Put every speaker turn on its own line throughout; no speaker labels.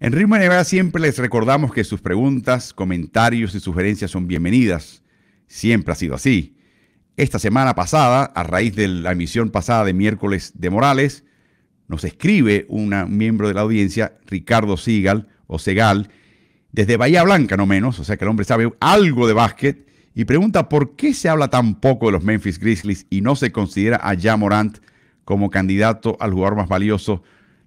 En Rima NBA siempre les recordamos que sus preguntas, comentarios y sugerencias son bienvenidas. Siempre ha sido así. Esta semana pasada, a raíz de la emisión pasada de miércoles de Morales, nos escribe un miembro de la audiencia, Ricardo Sigal o Segal, desde Bahía Blanca no menos, o sea que el hombre sabe algo de básquet, y pregunta por qué se habla tan poco de los Memphis Grizzlies y no se considera a Ja Morant como candidato al jugador más valioso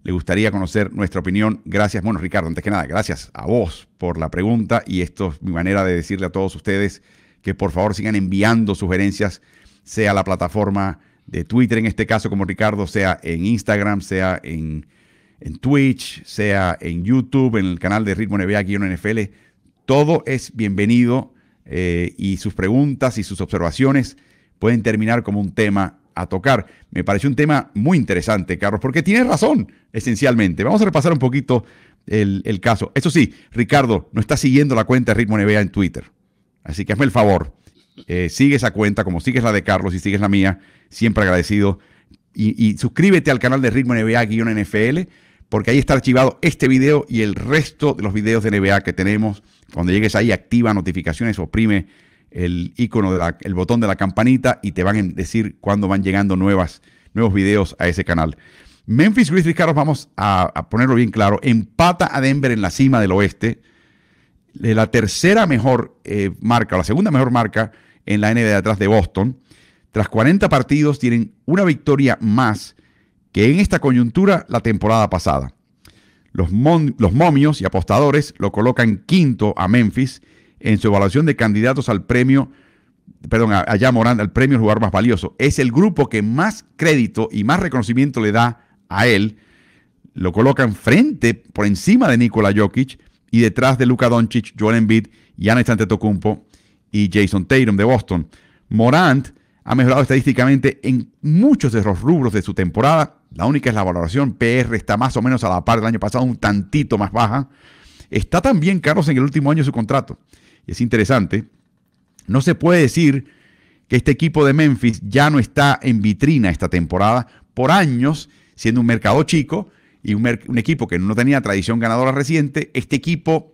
le gustaría conocer nuestra opinión. Gracias, bueno, Ricardo, antes que nada, gracias a vos por la pregunta y esto es mi manera de decirle a todos ustedes que por favor sigan enviando sugerencias, sea la plataforma de Twitter en este caso como Ricardo, sea en Instagram, sea en, Twitch, sea en YouTube, en el canal de Ritmo NBA aquí en NFL. Todo es bienvenido eh, y sus preguntas y sus observaciones pueden terminar como un tema a tocar. Me pareció un tema muy interesante, Carlos, porque tienes razón, esencialmente. Vamos a repasar un poquito el, caso. Eso sí, Ricardo, no está siguiendo la cuenta de Ritmo NBA en Twitter. Así que hazme el favor. Eh, sigue esa cuenta, como sigues la de Carlos y sigues la mía, siempre agradecido. Y, y suscríbete al canal de Ritmo NBA-NFL, porque ahí está archivado este video y el resto de los videos de NBA que tenemos. Cuando llegues ahí, activa notificaciones, oprime el icono el botón de la campanita y te van a decir cuándo van llegando nuevas, nuevos videos a ese canal. Memphis Grizzlies, Carlos, vamos a, ponerlo bien claro, empata a Denver en la cima del oeste. La tercera mejor eh, marca, la segunda mejor marca en la NBA atrás de Boston. Tras 40 partidos tienen una victoria más que en esta coyuntura la temporada pasada. Los, los momios y apostadores lo colocan quinto a Memphis en su evaluación de candidatos al premio, perdón, allá Morant, al premio jugador más valioso. Es el grupo que más crédito y más reconocimiento le da a él. Lo en frente, por encima de Nikola Jokic y detrás de Luka Doncic, Joel Embiid, Giannis Antetokounmpo y Jason Tatum de Boston. Morant ha mejorado estadísticamente en muchos de los rubros de su temporada. La única es la valoración. PR está más o menos a la par del año pasado, un tantito más baja. Está también Carlos en el último año de su contrato es interesante, no se puede decir que este equipo de Memphis ya no está en vitrina esta temporada por años, siendo un mercado chico y un, equipo que no tenía tradición ganadora reciente, este equipo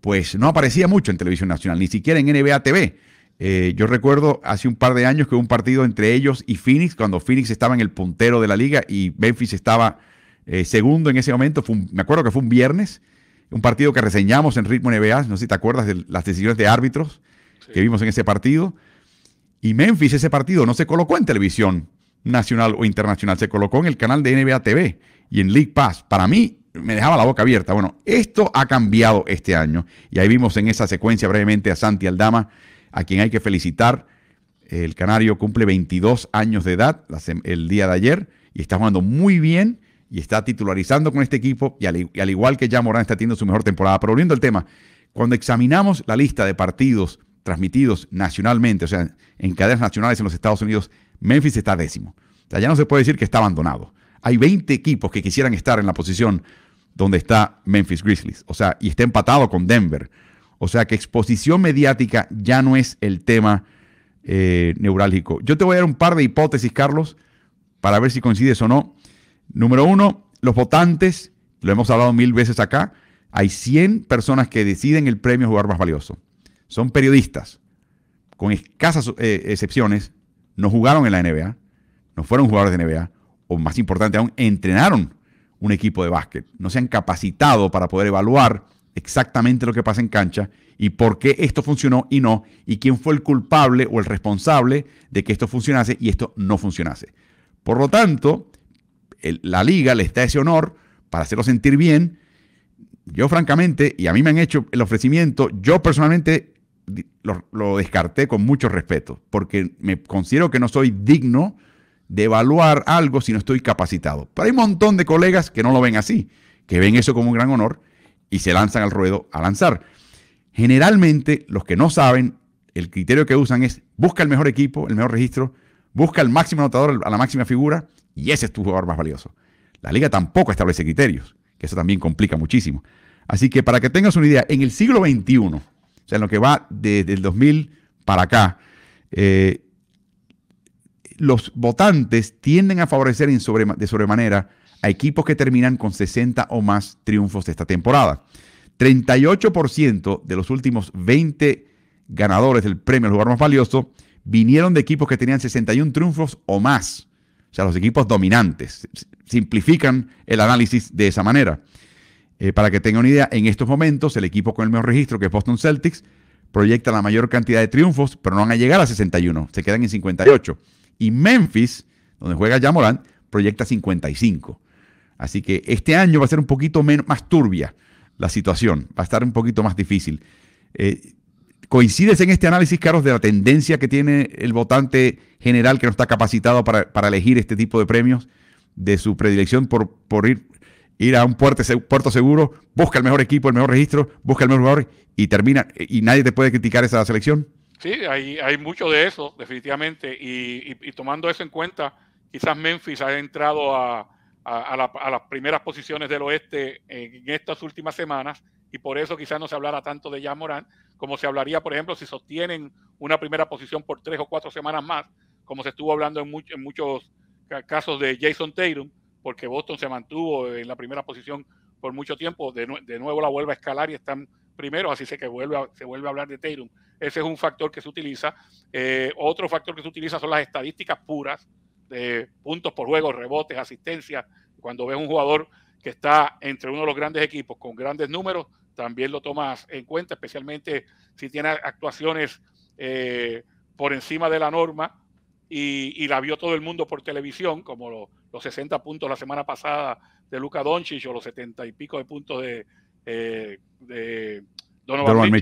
pues no aparecía mucho en televisión nacional, ni siquiera en NBA TV. Eh, yo recuerdo hace un par de años que hubo un partido entre ellos y Phoenix, cuando Phoenix estaba en el puntero de la liga y Memphis estaba eh, segundo en ese momento. me acuerdo que fue un viernes un partido que reseñamos en Ritmo NBA, no sé si te acuerdas de las decisiones de árbitros que vimos en ese partido. Y Memphis, ese partido no se colocó en televisión nacional o internacional, se colocó en el canal de NBA TV y en League Pass. Para mí, me dejaba la boca abierta. Bueno, esto ha cambiado este año y ahí vimos en esa secuencia brevemente a Santi Aldama, a quien hay que felicitar. El canario cumple 22 años de edad el día de ayer y está jugando muy bien y está titularizando con este equipo y al, igual que ya Morán está teniendo su mejor temporada. Pero volviendo al tema, cuando examinamos la lista de partidos transmitidos nacionalmente, o sea, en cadenas nacionales en los Estados Unidos, Memphis está décimo. O sea, ya no se puede decir que está abandonado. Hay 20 equipos que quisieran estar en la posición donde está Memphis Grizzlies, o sea, y está empatado con Denver. O sea que exposición mediática ya no es el tema eh, neurálgico. Yo te voy a dar un par de hipótesis, Carlos, para ver si coincides o no Número uno, los votantes, lo hemos hablado mil veces acá, hay 100 personas que deciden el premio Jugar Más Valioso. Son periodistas, con escasas eh, excepciones, no jugaron en la NBA, no fueron jugadores de NBA, o más importante aún, entrenaron un equipo de básquet. No se han capacitado para poder evaluar exactamente lo que pasa en cancha y por qué esto funcionó y no, y quién fue el culpable o el responsable de que esto funcionase y esto no funcionase. Por lo tanto, la liga le da ese honor para hacerlo sentir bien. Yo francamente, y a mí me han hecho el ofrecimiento, yo personalmente lo, lo descarté con mucho respeto, porque me considero que no soy digno de evaluar algo si no estoy capacitado. Pero hay un montón de colegas que no lo ven así, que ven eso como un gran honor y se lanzan al ruedo a lanzar. Generalmente los que no saben, el criterio que usan es busca el mejor equipo, el mejor registro, busca el máximo anotador, a la máxima figura, y ese es tu jugador más valioso. La liga tampoco establece criterios, que eso también complica muchísimo. Así que para que tengas una idea, en el siglo XXI, o sea, en lo que va desde el 2000 para acá, eh, los votantes tienden a favorecer de sobremanera a equipos que terminan con 60 o más triunfos de esta temporada. 38% de los últimos 20 ganadores del premio al jugador más valioso vinieron de equipos que tenían 61 triunfos o más sea, los equipos dominantes. Simplifican el análisis de esa manera. Eh, para que tengan una idea, en estos momentos el equipo con el mejor registro, que es Boston Celtics, proyecta la mayor cantidad de triunfos, pero no van a llegar a 61, se quedan en 58. Y Memphis, donde juega Jamoran, proyecta 55. Así que este año va a ser un poquito más turbia la situación, va a estar un poquito más difícil. Eh, ¿Coincides en este análisis, Carlos, de la tendencia que tiene el votante general que no está capacitado para, elegir este tipo de premios, de su predilección por, por ir, ir, a un puerto, puerto seguro, busca el mejor equipo, el mejor registro, busca el mejor jugador y termina, y nadie te puede criticar esa selección?
Sí, hay, hay mucho de eso, definitivamente, y, tomando eso en cuenta, quizás Memphis ha entrado a, las primeras posiciones del oeste en estas últimas semanas y por eso quizás no se hablara tanto de Jan Morán, como se hablaría, por ejemplo, si sostienen una primera posición por tres o cuatro semanas más, como se estuvo hablando en, muchos casos de Jason Tatum, porque Boston se mantuvo en la primera posición por mucho tiempo, de, nuevo la vuelve a escalar y están primero, así que vuelve se vuelve a hablar de Tatum. Ese es un factor que se utiliza. Eh, otro factor que se utiliza son las estadísticas puras, de puntos por juego, rebotes, asistencia. Cuando ves un jugador que está entre uno de los grandes equipos con grandes números, también lo tomas en cuenta, especialmente si tiene actuaciones eh, por encima de la norma y, la vio todo el mundo por televisión, como los 60 puntos la semana pasada de Luca Doncic o los 70 y pico de puntos de, eh, de Donovan,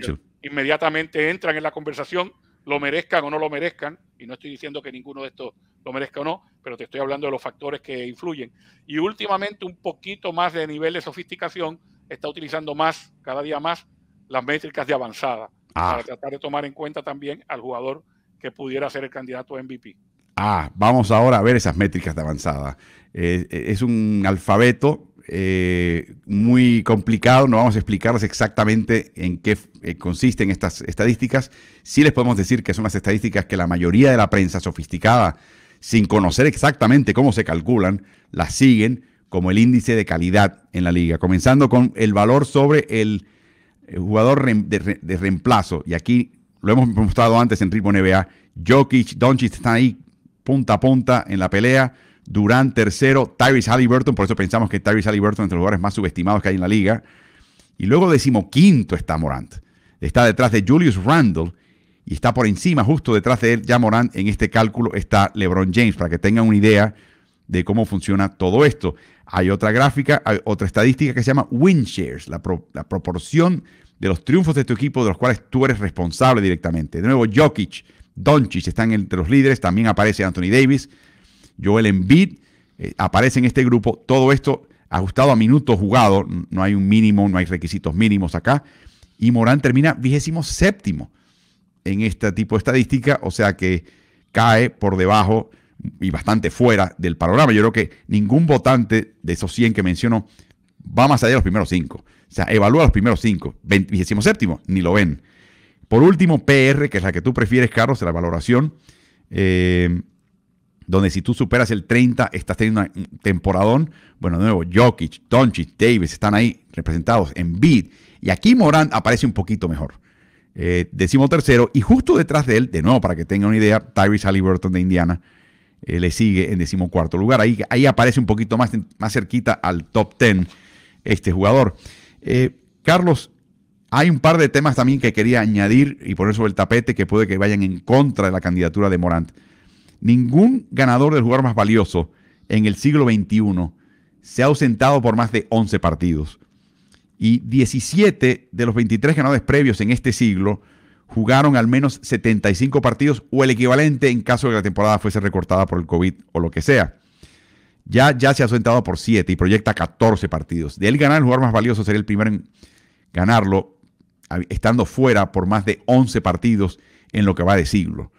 Inmediatamente entran en la conversación, lo merezcan o no lo merezcan, y no estoy diciendo que ninguno de estos lo merezca o no, pero te estoy hablando de los factores que influyen. Y últimamente un poquito más de nivel de sofisticación, está utilizando más, cada día más, las métricas de avanzada ah. para tratar de tomar en cuenta también al jugador que pudiera ser el candidato a MVP.
Ah, vamos ahora a ver esas métricas de avanzada. Eh, eh, es un alfabeto eh, muy complicado, no vamos a explicarles exactamente en qué consisten estas estadísticas. Sí les podemos decir que son las estadísticas que la mayoría de la prensa sofisticada, sin conocer exactamente cómo se calculan, las siguen como el índice de calidad en la liga, comenzando con el valor sobre el eh, jugador de reemplazo. Y aquí lo hemos mostrado antes en ritmo NBA. Jokic, Doncic están ahí punta a punta en la pelea. Durán tercero, Tyrese Halliburton, por eso pensamos que Tyrese Halliburton es entre los jugadores más subestimados que hay en la liga. Y luego decimoquinto está Morant. Está detrás de Julius Randle y está por encima, justo detrás de él, ya Morant, en este cálculo está LeBron James, para que tengan una idea de cómo funciona todo esto. Hay otra gráfica, otra estadística que se llama win shares, la, proporción de los triunfos de tu equipo de los cuales tú eres responsable directamente. De nuevo, Jokic, Doncic están entre los líderes, también aparece Anthony Davis, Joel Embiid, eh, aparece en este grupo. Todo esto ajustado a minutos jugados, no hay un mínimo, no hay requisitos mínimos acá. Y Morán termina vigésimo séptimo en este tipo de estadística, o sea que cae por debajo y bastante fuera del panorama. Yo creo que ningún votante de esos 100 que mencionó va más allá de los primeros 5. O sea, evalúa los primeros 5. 27 ni lo ven. Por último, PR, que es la que tú prefieres, Carlos, la valoración, eh, donde si tú superas el 30, estás teniendo un temporadón. Bueno, de nuevo, Jokic, Doncic, Davis están ahí representados en bid. Y aquí Morán aparece un poquito mejor. Eh, decimo tercero, y justo detrás de él, de nuevo, para que tengan una idea, Tyrese Halliburton de Indiana, eh, le sigue en decimocuarto lugar. Ahí, ahí aparece un poquito más, más cerquita al top ten este jugador. Eh, Carlos, hay un par de temas también que quería añadir y poner sobre el tapete que puede que vayan en contra de la candidatura de Morant. Ningún ganador del jugador más valioso en el siglo XXI se ha ausentado por más de 11 partidos. Y 17 de los 23 ganadores previos en este siglo jugaron al menos 75 partidos o el equivalente en caso de que la temporada fuese recortada por el COVID o lo que sea. Ya, ya se ha asentado por 7 y proyecta 14 partidos. De él ganar, el jugador más valioso sería el primero en ganarlo, estando fuera por más de 11 partidos en lo que va de siglo.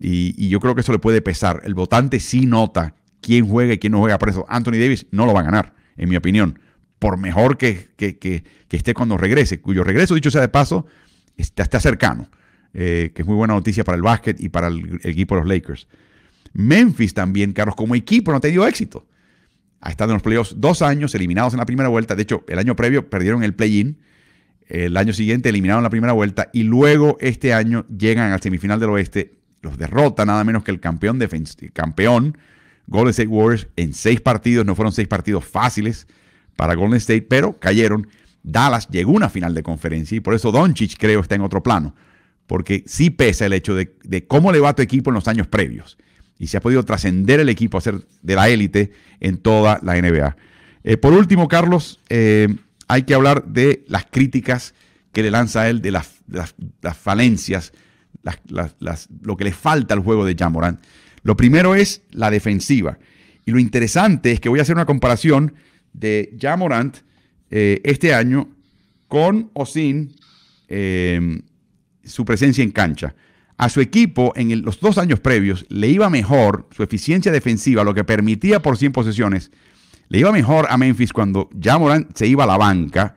Y, yo creo que eso le puede pesar. El votante sí nota quién juega y quién no juega. preso. Anthony Davis no lo va a ganar, en mi opinión. Por mejor que, que, que, que esté cuando regrese, cuyo regreso, dicho sea de paso, está, cercano, eh, que es muy buena noticia para el básquet y para el, equipo de los Lakers. Memphis también, Carlos, como equipo no ha tenido éxito. Ha estado en los playoffs dos años, eliminados en la primera vuelta. De hecho, el año previo perdieron el play-in. El año siguiente eliminaron la primera vuelta y luego este año llegan al semifinal del oeste, los derrota nada menos que el campeón, el campeón Golden State Warriors en seis partidos. No fueron seis partidos fáciles para Golden State, pero cayeron Dallas llegó a una final de conferencia y por eso Doncic creo está en otro plano, porque sí pesa el hecho de, cómo le va a tu equipo en los años previos y se ha podido trascender el equipo a ser de la élite en toda la NBA. Eh, por último, Carlos, eh, hay que hablar de las críticas que le lanza a él, de las, falencias, lo que le falta al juego de Jamorant. Lo primero es la defensiva. Y lo interesante es que voy a hacer una comparación de Jamorant eh, este año con o sin em, su presencia en cancha. A su equipo en los dos años previos le iba mejor su eficiencia defensiva, lo que permitía por 100 posesiones, le iba mejor a Memphis cuando ya Morán se iba a la banca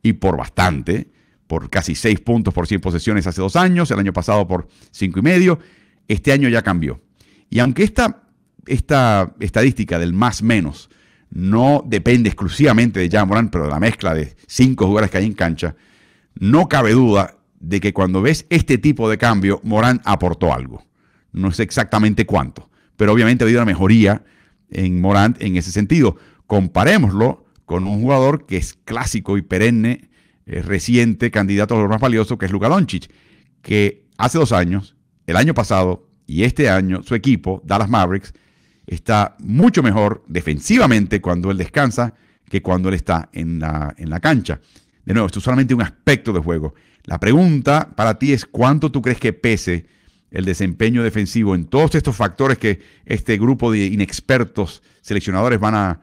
y por bastante, por casi 6 puntos por 100 posesiones hace dos años, el año pasado por 5 y medio, este año ya cambió. Y aunque esta estadística del más menos no depende exclusivamente de Morán, pero de la mezcla de cinco jugadores que hay en cancha, no cabe duda de que cuando ves este tipo de cambio, Morán aportó algo. No sé exactamente cuánto, pero obviamente ha habido una mejoría en Morán en ese sentido. Comparémoslo con un jugador que es clásico y perenne, eh, reciente, candidato a lo más valioso, que es Luka Doncic, que hace dos años, el año pasado y este año, su equipo, Dallas Mavericks, está mucho mejor defensivamente cuando él descansa que cuando él está en la, en la cancha. De nuevo, esto es solamente un aspecto de juego. La pregunta para ti es cuánto tú crees que pese el desempeño defensivo en todos estos factores que este grupo de inexpertos seleccionadores van a,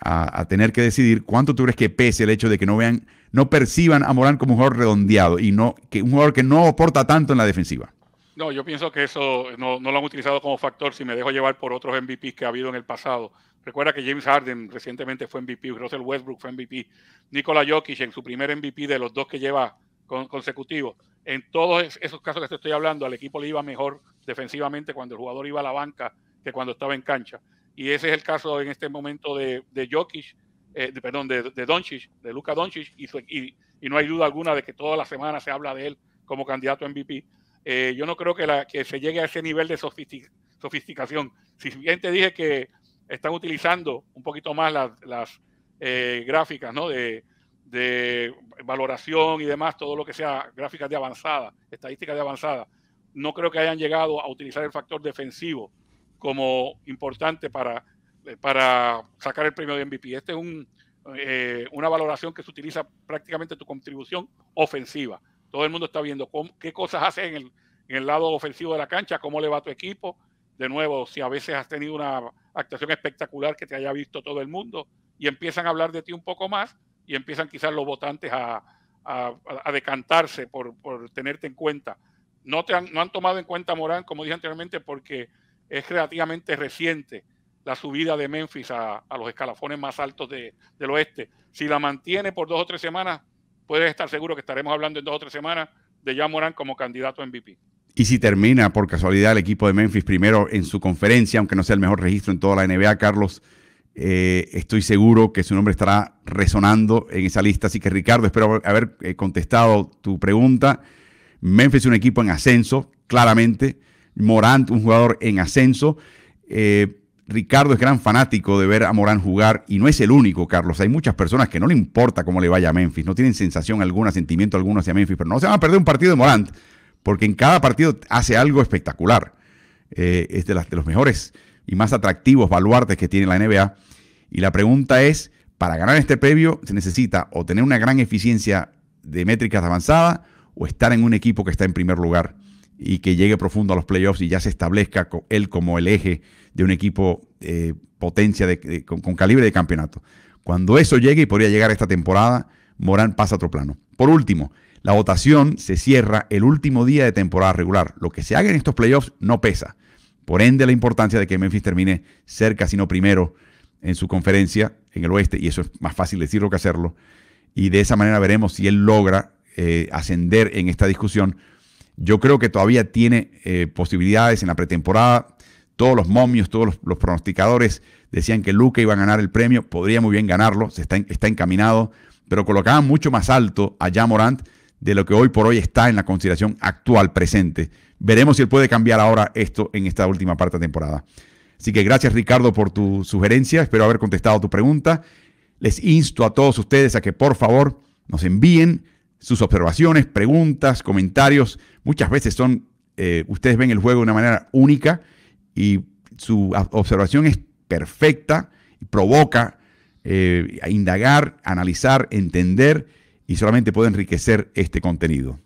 a, tener que decidir, cuánto tú crees que pese el hecho de que no vean, no perciban a Morán como un jugador redondeado y no que un jugador que no aporta tanto en la defensiva.
No, yo pienso que eso no, lo han utilizado como factor si me dejo llevar por otros MVPs que ha habido en el pasado. Recuerda que James Harden recientemente fue MVP, Russell Westbrook fue MVP, Nikola Jokic en su primer MVP de los dos que lleva con, consecutivos. En todos esos casos que te estoy hablando, al equipo le iba mejor defensivamente cuando el jugador iba a la banca que cuando estaba en cancha. Y ese es el caso en este momento de, Jokic, eh, perdón, de, de Doncic, de Luka Doncic, y, y no hay duda alguna de que toda la semana se habla de él como candidato a MVP eh, yo no creo que, se llegue a ese nivel de sofisticación. Si bien te dije que están utilizando un poquito más las, eh, gráficas de, valoración y demás, todo lo que sea gráficas de avanzada, estadísticas de avanzada, no creo que hayan llegado a utilizar el factor defensivo como importante para, eh, sacar el premio de MVP. Este es una valoración que se utiliza prácticamente tu contribución ofensiva todo el mundo está viendo qué cosas hace en el, lado ofensivo de la cancha, cómo le va a tu equipo. De nuevo, si a veces has tenido una actuación espectacular que te haya visto todo el mundo y empiezan a hablar de ti un poco más y empiezan quizás los votantes a, decantarse por, tenerte en cuenta. No, te han, tomado en cuenta Morán, como dije anteriormente, porque es relativamente reciente la subida de Memphis a, los escalafones más altos del oeste. Si la mantiene por dos o tres semanas, puedes estar seguro que estaremos hablando en dos o tres semanas de ya Morán como candidato a MVP.
Y si termina por casualidad el equipo de Memphis primero en su conferencia, aunque no sea el mejor registro en toda la NBA, Carlos, eh, estoy seguro que su nombre estará resonando en esa lista. Así que Ricardo, espero haber eh, contestado tu pregunta. Memphis es un equipo en ascenso, claramente. Morant, un jugador en ascenso. Eh, Ricardo es gran fanático de ver a Morán jugar y no es el único, Carlos. Hay muchas personas que no le importa cómo le vaya a Memphis, no tienen sensación alguna, sentimiento alguno hacia Memphis, pero no se van a perder un partido de Morán, porque en cada partido hace algo espectacular. Eh, es de, de los mejores y más atractivos baluartes que tiene la NBA. Y la pregunta es, para ganar este previo se necesita o tener una gran eficiencia de métricas avanzada o estar en un equipo que está en primer lugar y que llegue profundo a los playoffs y ya se establezca él como el eje de un equipo eh, potencia con, calibre de campeonato. Cuando eso llegue y podría llegar esta temporada, Morán pasa a otro plano. Por último, la votación se cierra el último día de temporada regular. Lo que se haga en estos playoffs no pesa. Por ende, la importancia de que Memphis termine cerca, sino primero, en su conferencia en el oeste, y eso es más fácil decirlo que hacerlo. Y de esa manera veremos si él logra eh, ascender en esta discusión yo creo que todavía tiene eh, posibilidades en la pretemporada. Todos los momios, todos los, pronosticadores decían que Luca iba a ganar el premio. Podría muy bien ganarlo, se está, está encaminado, pero colocaban mucho más alto a Jamorant Morant de lo que hoy por hoy está en la consideración actual, presente. Veremos si él puede cambiar ahora esto en esta última parte de temporada. Así que gracias Ricardo por tu sugerencia, espero haber contestado tu pregunta. Les insto a todos ustedes a que por favor nos envíen sus observaciones, preguntas, comentarios. Muchas veces son, eh, ustedes ven el juego de una manera única y su observación es perfecta y provoca eh, indagar, analizar, entender y solamente puede enriquecer este contenido.